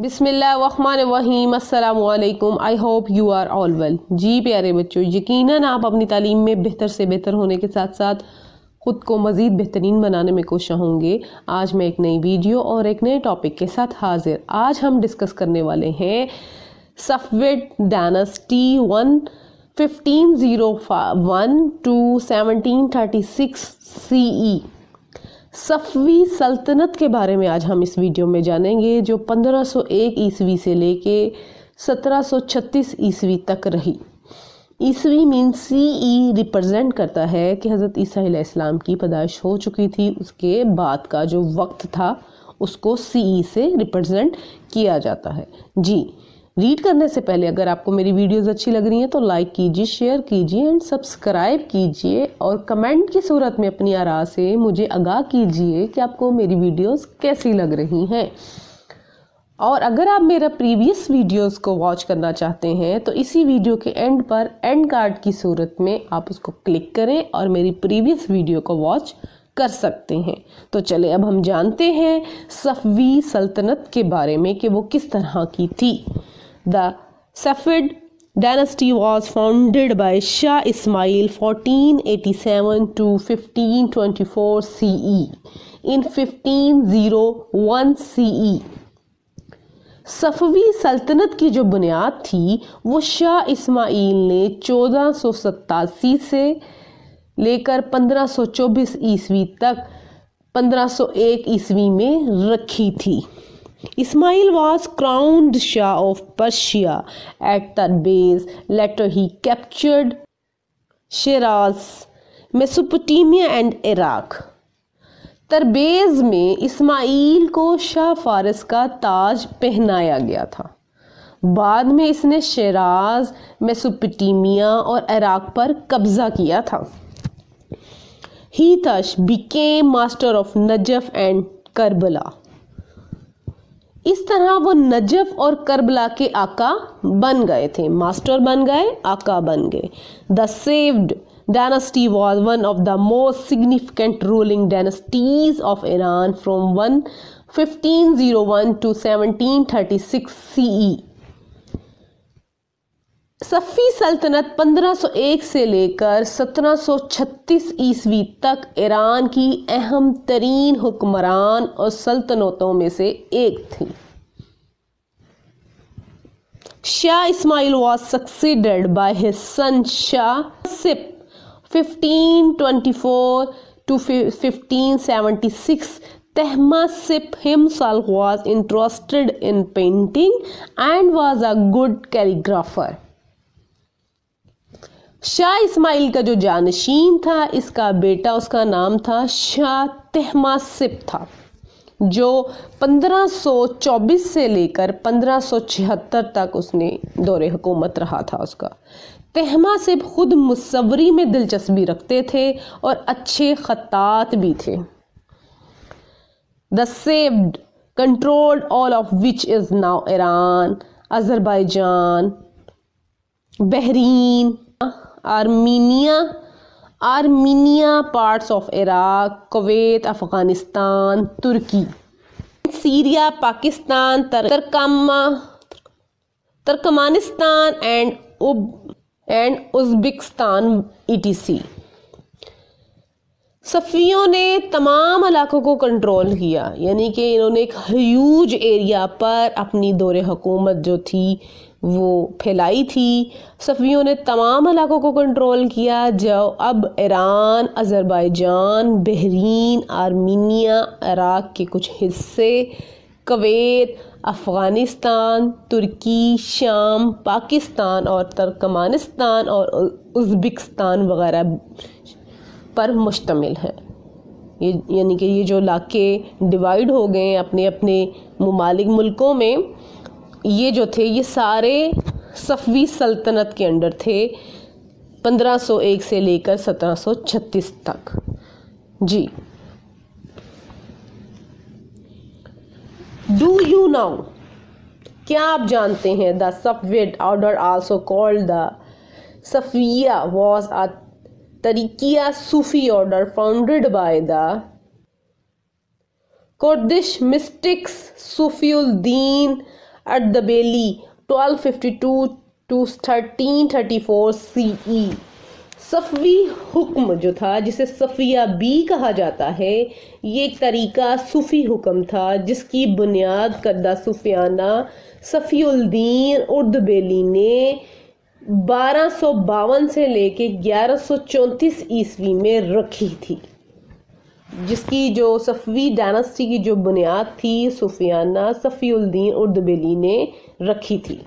बिसमीम अल्लाम I hope you are all well जी प्यारे बच्चों यकीनन आप अपनी तालीम में बेहतर से बेहतर होने के साथ साथ ख़ुद को मज़ीद बेहतरीन बनाने में कोशिश होंगे आज मैं एक नई वीडियो और एक नए टॉपिक के साथ हाजिर आज हम डिस्कस करने वाले हैं Safavid dynasty one fifteen zero one to seventeen thirty six C E Safavi सल्तनत के बारे में आज हम इस वीडियो में जानेंगे जो 1501 ईस्वी से लेके 1736 ईस्वी तक रही ईस्वी मीन सी ई रिप्रजेंट करता है कि हज़रत ईसा इस्लाम की पैदाइश हो चुकी थी उसके बाद का जो वक्त था उसको सी ई e से रिप्रजेंट किया जाता है जी रीड करने से पहले अगर आपको मेरी वीडियोस अच्छी लग रही हैं तो लाइक कीजिए शेयर कीजिए एंड सब्सक्राइब कीजिए और कमेंट की सूरत में अपनी आरा से मुझे आगाह कीजिए कि आपको मेरी वीडियोस कैसी लग रही हैं और अगर आप मेरा प्रीवियस वीडियोस को वॉच करना चाहते हैं तो इसी वीडियो के एंड पर एंड कार्ड की सूरत में आप उसको क्लिक करें और मेरी प्रीवियस वीडियो को वॉच कर सकते हैं तो चले अब हम जानते हैं सफ़वी सल्तनत के बारे में कि वो किस तरह की थी The Safid dynasty was founded by Shah Ismail 1487 to 1524 CE. In 1501 CE Safvi सल्तनत की जो बुनियाद थी वो शाह इस्माइल ने चौदह से लेकर 1524 ईस्वी तक 1501 ईस्वी में रखी थी Ismail was crowned Shah of Persia. At Tarbes, later he captured Shiraz, Mesopotamia, and Iraq. तरबेज में इस्माइल को शाह फारस का ताज पहनाया गया था बाद में इसने शराज मेसोपटेमिया और इराक पर कब्जा किया था ही तश became master of Najaf and Karbala इस तरह वो नजफ और करबला के आका बन गए थे मास्टर बन गए आका बन गए the Safavid dynasty was one of the most significant ruling dynasties of Iran from one fifteen zero one to seventeen thirty six C Safi सल्तनत 1501 से लेकर 1736 ईस्वी तक ईरान की अहम तरीन हुक्मरान और सल्तनतों में से एक थी Shah Ismail was succeeded by his son Shah सिप 1524 to 1576 Tehmasip himself was interested in painting and was a good calligrapher Shah Ismail का जो जानशीन था इसका बेटा उसका नाम था शाह तहमासिप था जो 1524 से लेकर 1576 तक उसने दौरे हुकूमत रहा था उसका तहमा सिब खुद मुसवरी में दिलचस्पी रखते थे और अच्छे खतात भी थे the Safavid controlled all of which is now Iran Azerbaijan Bahrain Armenia, Armenia, parts of Iraq, Kuwait, Afghanistan, Turkey, Syria, Pakistan, Turkmenistan, and Uzbekistan, etc. सफ़ियों ने तमाम इलाकों को कंट्रोल किया यानी कि इन्होंने एक ह्यूज एरिया पर अपनी दौरे हुकूमत जो थी वो फैलाई थी सफ़ियों ने तमाम इलाकों को कंट्रोल किया जो अब Iran Azerbaijan Bahrain Armenia Iraq के कुछ हिस्से कवैत अफ़गानिस्तान तुर्की शाम पाकिस्तान और तरकमानिस्तान और उज़्बेकिस्तान वगैरह पर मुश्तमिल है ये यानी कि ये जो इलाके डिवाइड हो गए अपने अपने ममालिक मुल्कों में ये जो थे ये सारे सफ़वी सल्तनत के अंडर थे 1501 से लेकर 1736 तक जी डू यू नाउ क्या आप जानते हैं the Safavid order also called the Safaviyya was a तरीकिया Sufi order founded by the Kurdish mystics Kurdish mystics Sufiul Din Ardabeli 1252 to thirteen thirty four C E Safi हुक्म जो था जिसे Safiya B कहा जाता है ये एक तरीका सूफ़ी हुक्म था जिसकी बुनियाद करदा सूफियाना सफ़ीउल्दीन उर्दबेली ने बारह से लेके ग्यारह ईस्वी में रखी थी जिसकी जो सफ़वी डायनेस्टी की जो बुनियाद थी सुफियाना सफ़ीउल्दीन उर्दबेली ने रखी थी